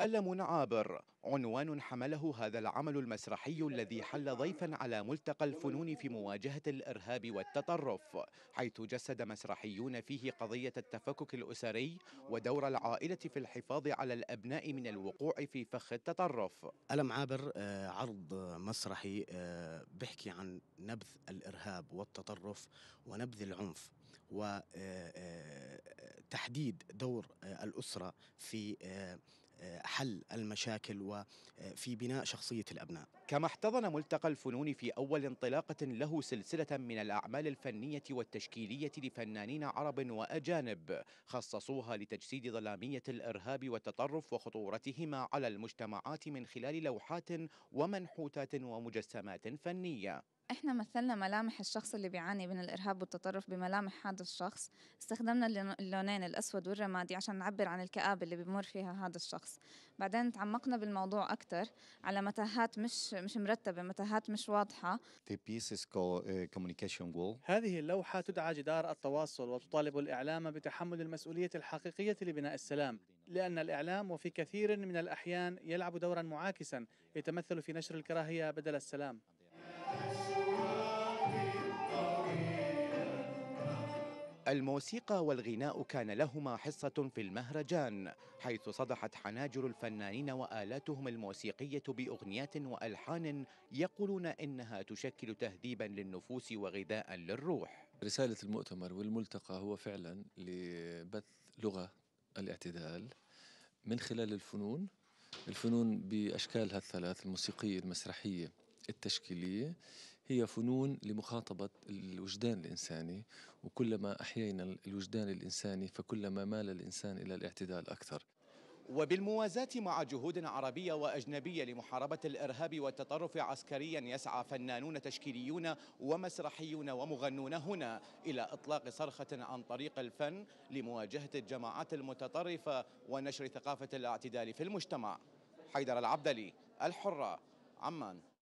ألم عابر عنوان حمله هذا العمل المسرحي الذي حل ضيفا على ملتقى الفنون في مواجهة الإرهاب والتطرف حيث جسد مسرحيون فيه قضية التفكك الأسري ودور العائلة في الحفاظ على الأبناء من الوقوع في فخ التطرف ألم عابر آه، عرض مسرحي آه، بحكي عن نبذ الإرهاب والتطرف ونبذ العنف وتحديد آه، دور الأسرة في حل المشاكل وفي آه، بناء شخصية الأبناء كما احتضن ملتقى الفنون في أول انطلاقة له سلسلة من الأعمال الفنية والتشكيلية لفنانين عرب وأجانب خصصوها لتجسيد ظلامية الإرهاب والتطرف وخطورتهما على المجتمعات من خلال لوحات ومنحوتات ومجسمات فنية احنا مثلنا ملامح الشخص اللي بيعاني من الارهاب والتطرف بملامح هذا الشخص استخدمنا اللونين الاسود والرمادي عشان نعبر عن الكآبة اللي بيمر فيها هذا الشخص الشخص بعدين تعمقنا بالموضوع أكثر على متاهات مش مش مرتبة متاهات مش واضحة uh, هذه اللوحة تدعى جدار التواصل وتطالب الإعلام بتحمل المسؤولية الحقيقية لبناء السلام لأن الإعلام وفي كثير من الأحيان يلعب دورا معاكسا يتمثل في نشر الكراهية بدل السلام الموسيقى والغناء كان لهما حصة في المهرجان حيث صدحت حناجر الفنانين وآلاتهم الموسيقية بأغنيات وألحان يقولون إنها تشكل تهذيبا للنفوس وغذاء للروح رسالة المؤتمر والملتقى هو فعلا لبث لغة الاعتدال من خلال الفنون الفنون بأشكالها الثلاث الموسيقية المسرحية التشكيلية هي فنون لمخاطبة الوجدان الإنساني وكلما أحيينا الوجدان الإنساني فكلما مال الإنسان إلى الاعتدال أكثر وبالموازاة مع جهود عربية وأجنبية لمحاربة الإرهاب والتطرف عسكريا يسعى فنانون تشكيليون ومسرحيون ومغنون هنا إلى إطلاق صرخة عن طريق الفن لمواجهة الجماعات المتطرفة ونشر ثقافة الاعتدال في المجتمع حيدر العبدلي الحرة عمان